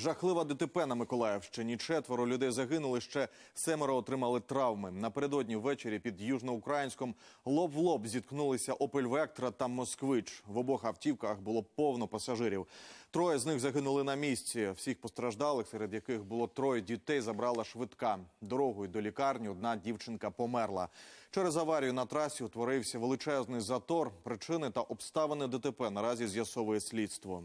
Жахлива ДТП на Миколаївщині. Четверо людей загинули. Ще семеро отримали травми. Напередодні ввечері під южноукраїнськом лоб в лоб зіткнулися «Опель Вектра» та Москвич. В обох автівках було повно пасажирів. Троє з них загинули на місці. Всіх постраждалих, серед яких було троє дітей, забрала швидка. Дорогою до лікарні одна дівчинка померла. Через аварію на трасі утворився величезний затор. Причини та обставини ДТП наразі з'ясовує слідство.